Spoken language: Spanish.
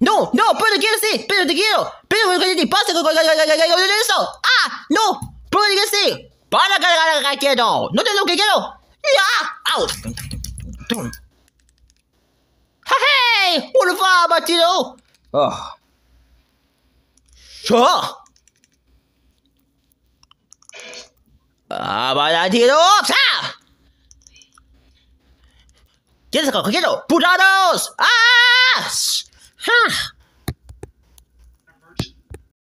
No, no, pero quiero, sí, pero te quiero. Pero te pase con eso? Ah, no, pero que sí. Para que quiero. No te lo que quiero. Ya, out. ¡Hey! ¡Una fama tío! ¡Ah! ¡Ah, para ¡Ah! ¿Qué es quiero? ¡Ah!